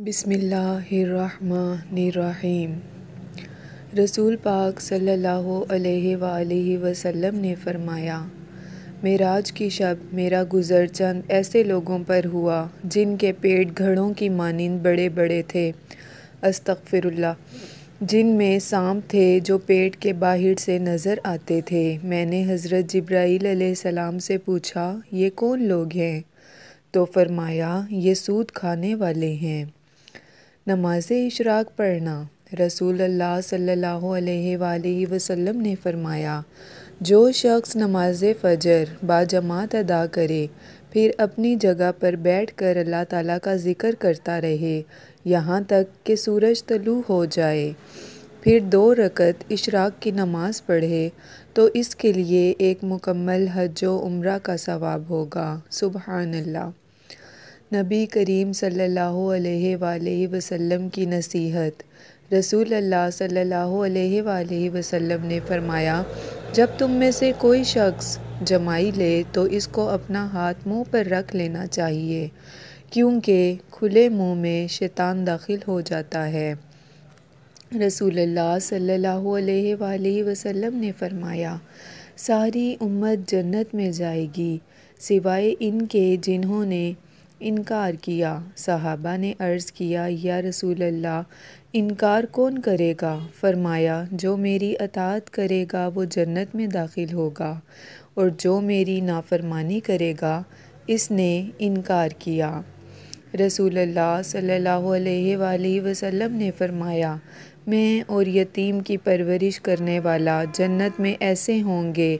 बिसमीम रसूल पाक अलैहि सल्ला वसल्लम ने फ़रमाया मेराज की शब मेरा गुज़र चंद ऐसे लोगों पर हुआ जिनके पेट घड़ों की मानंद बड़े बड़े थे जिन में सांप थे जो पेट के बाहर से नज़र आते थे मैंने हज़रत जब्राईल सलाम से पूछा ये कौन लोग हैं तो फरमाया ये सूद खाने वाले हैं नमाज इशराक पढ़ना रसूल अल्लाह सल्लल्लाहु अलैहि वसल्लम ने फरमाया जो शख्स नमाज फ़जर बाजमात अदा करे फिर अपनी जगह पर बैठ कर अल्लाह ताला का ज़िक्र करता रहे यहाँ तक कि सूरज तलू हो जाए फिर दो रकत इशराक की नमाज़ पढ़े तो इसके लिए एक मुकम्मल हज उम्र का सवाब होगा सुबहानल्ला नबी करीम सल्लल्लाहु अलैहि वसल्लम की नसीहत रसूल अल्लाह सल्लल्लाहु अलैहि वसल्लम ने फरमाया जब तुम में से कोई शख्स जमाई ले तो इसको अपना हाथ मुंह पर रख लेना चाहिए क्योंकि खुले मुंह में शैतान दाखिल हो जाता है रसूल अल्लाह सल्लल्लाहु अलैहि वसल्लम ने फरमाया सारी उम्मत जन्नत में जाएगी सिवाय इनके जिन्होंने इनकार किया सहाबा ने अर्ज़ किया या रसूल अल्लाह इनकार कौन करेगा फरमाया जो मेरी अतात करेगा वो जन्नत में दाखिल होगा और जो मेरी नाफरमानी करेगा इसने इनकार किया रसूल अल्लाह सल्लल्लाहु अलैहि वसल्लम ने फरमाया मैं और यतीम की परवरिश करने वाला जन्नत में ऐसे होंगे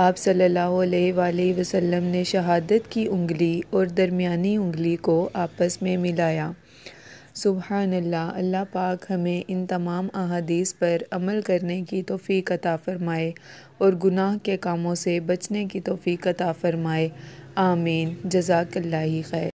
आप सल्लल्लाहु अलैहि वसल्लम ने शहादत की उंगली और दरमियानी उंगली को आपस में मिलाया सुबहान अल्लाह अल्लाह पाक हमें इन तमाम अहादीस पर अमल करने की तोफ़ी अता फ़रमाए और गुनाह के कामों से बचने की तोफ़ी अता फ़रमाए आमीन जजाकल्ला खैर